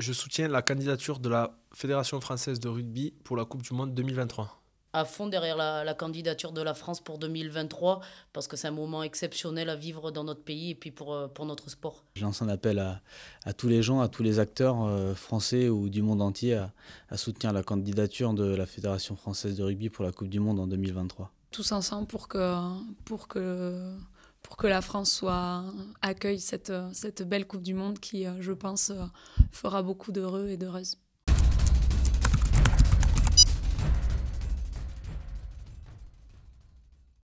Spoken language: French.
je soutiens la candidature de la Fédération française de rugby pour la Coupe du Monde 2023 à fond derrière la, candidature de la France pour 2023 parce que c'est un moment exceptionnel à vivre dans notre pays et puis pour, euh, pour notre sport. Je lance un appel à, tous les gens, à tous les acteurs euh, français ou du monde entier à, soutenir la candidature de la Fédération française de rugby pour la Coupe du Monde en 2023. Tous ensemble pour que, pour que pour que la France soit, accueille cette, euh, cette belle Coupe du Monde qui, euh, je pense, euh, fera beaucoup d'heureux et d'heureuses.